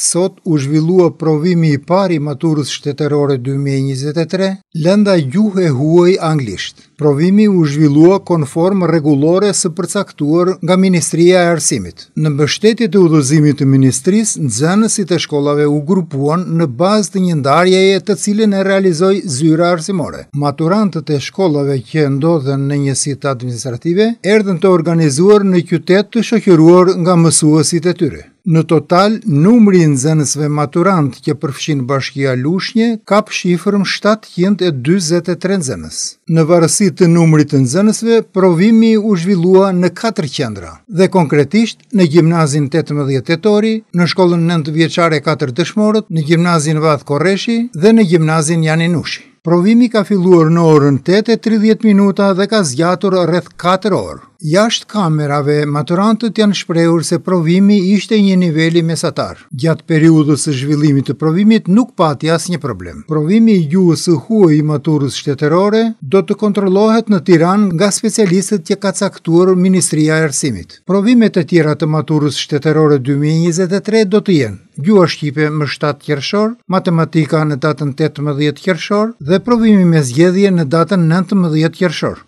sot u zhvillua provimi i pari maturës shtetërore 2023, lënda gjuhë e huaj anglisht. Provimi u zhvillua konform regulore së përcaktuar nga Ministria e Arsimit. Në mbështetit e udozimit të Ministris, nëzënësit e shkollave u grupuan në bazë të një ndarjeje të cilin e realizoj zyra arsimore. Maturantët e shkollave që ndodhen në njësit administrative, erdhen të organizuar në qytet të shokjëruar nga mësuesit e tyre. Në total, numri në zënësve maturant që përfshin bashkia lushnje, ka pëshifërm 723 nëzënës. Në varësi të numrit të nëzënësve, provimi u zhvillua në 4 qendra, dhe konkretisht në gjimnazin 18 tetori, në shkollën 9 vjeqare 4 dëshmorët, në gjimnazin Vath Koreshi dhe në gjimnazin Janinushi. Provimi ka filluar në orën 8.30 minuta dhe ka zgjatur rreth 4 orë. Jashtë kamerave, maturantët janë shprehur se provimi ishte një niveli mesatar. Gjatë periudës së zhvillimit të provimit nuk pati asnjë problem. Provimi i gjuhës së huaj i maturës shtetërore do të kontrollohet në Tiranë nga specialistët që ka caktuar Ministria e Arsimit. Provimet e tjera të maturës shtetërore 2023 do të jenë Gjuha shqipe më 7 qershor, Matematika në datën 18 qershor dhe provimi me zgjedhje në datën 19 qershor.